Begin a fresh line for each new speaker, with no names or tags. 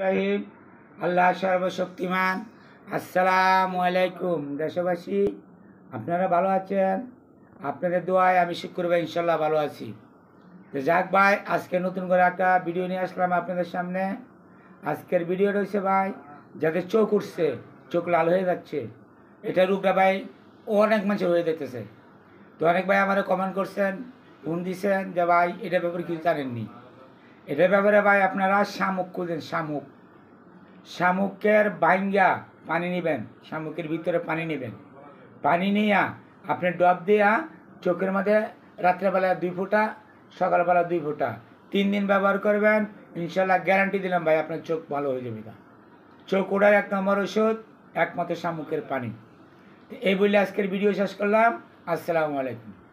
ইব্রাহিম আল্লাহ সর্বশক্তিমান আসসালামু আলাইকুম দেশবাসী আপনারা ভালো আছেন আপনাদের দোয়ায় আমি শুক্রবার ইনশাল্লাহ ভালো আছি তো যাক ভাই আজকে নতুন করে একটা ভিডিও নিয়ে আসলাম আপনাদের সামনে আজকের ভিডিও রয়েছে ভাই যাদের চোখ উঠছে চোখ লাল হয়ে যাচ্ছে এটা রূপটা ভাই অনেক মানুষের হয়ে যেতেছে তো অনেক ভাই আমার কমেন্ট করছেন ফোন দিছেন যে ভাই এটা ব্যাপারে কিছু জানেননি এটার ব্যাপারে ভাই আপনারা শামুক খুঁজেন শামুক শামুকের বাইঙ্গা পানি নেবেন শামুকের ভিতরে পানি নেবেন পানি নিয়া আপনি ডব দিয়া চোখের মধ্যে রাত্রেবেলা দুই ফুটা সকালবেলা দুই ফুটা তিন দিন ব্যবহার করবেন ইনশাল্লাহ গ্যারান্টি দিলাম ভাই আপনার চোখ ভালো হয়ে যাবে চোখ ওড়ার এক নম্বর ওষুধ একমাত্র শামুকের পানি এই বলে আজকের ভিডিও শেষ করলাম আসসালামু আলাইকুম